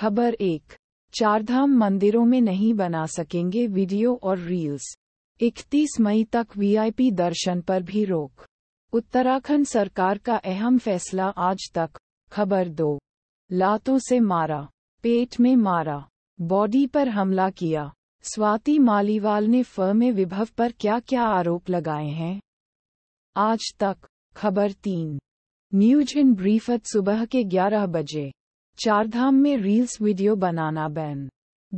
खबर एक चारधाम मंदिरों में नहीं बना सकेंगे वीडियो और रील्स 31 मई तक वीआईपी दर्शन पर भी रोक उत्तराखंड सरकार का अहम फैसला आज तक खबर दो लातों से मारा पेट में मारा बॉडी पर हमला किया स्वाति मालीवाल ने फ में विभव पर क्या क्या आरोप लगाए हैं आज तक खबर तीन न्यूज इन ब्रीफत सुबह के 11 बजे चारधाम में रील्स वीडियो बनाना बैन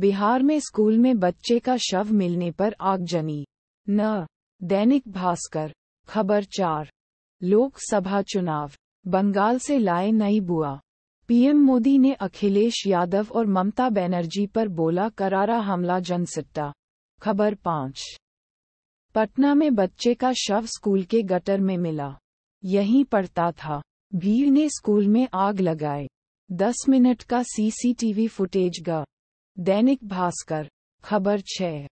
बिहार में स्कूल में बच्चे का शव मिलने पर आगजनी न दैनिक भास्कर खबर चार लोकसभा चुनाव बंगाल से लाए नई बुआ पीएम मोदी ने अखिलेश यादव और ममता बनर्जी पर बोला करारा हमला जनसिट्टा खबर पाँच पटना में बच्चे का शव स्कूल के गटर में मिला यहीं पड़ता था भीड़ ने स्कूल में आग लगाई दस मिनट का सीसीटीवी फुटेज ग दैनिक भास्कर खबर छः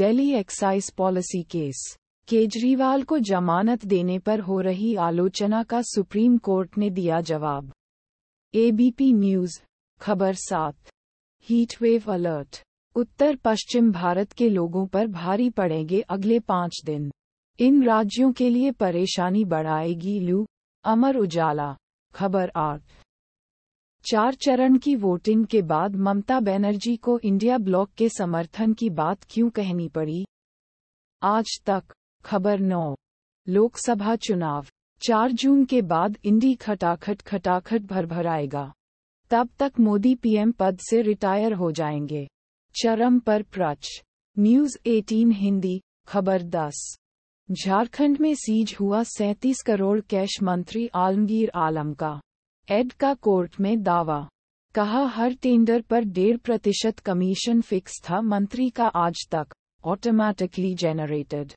Delhi excise policy case Kejriwal को जमानत देने पर हो रही आलोचना का सुप्रीम कोर्ट ने दिया जवाब एबीपी न्यूज खबर सात हीटवेव अलर्ट उत्तर पश्चिम भारत के लोगों पर भारी पड़ेंगे अगले पांच दिन इन राज्यों के लिए परेशानी बढ़ाएगी लू अमर उजाला खबर आठ चार चरण की वोटिंग के बाद ममता बनर्जी को इंडिया ब्लॉक के समर्थन की बात क्यों कहनी पड़ी आज तक खबर नौ लोकसभा चुनाव चार जून के बाद इंडी खटाखट खटाखट भरभराएगा तब तक मोदी पीएम पद से रिटायर हो जाएंगे चरम पर प्रच न्यूज 18 हिंदी खबर 10 झारखंड में सीज हुआ 37 करोड़ कैश मंत्री आलमगीर आलम का एड का कोर्ट में दावा कहा हर टेंडर पर डेढ़ प्रतिशत कमीशन फिक्स था मंत्री का आज तक ऑटोमैटिकली जेनरेटेड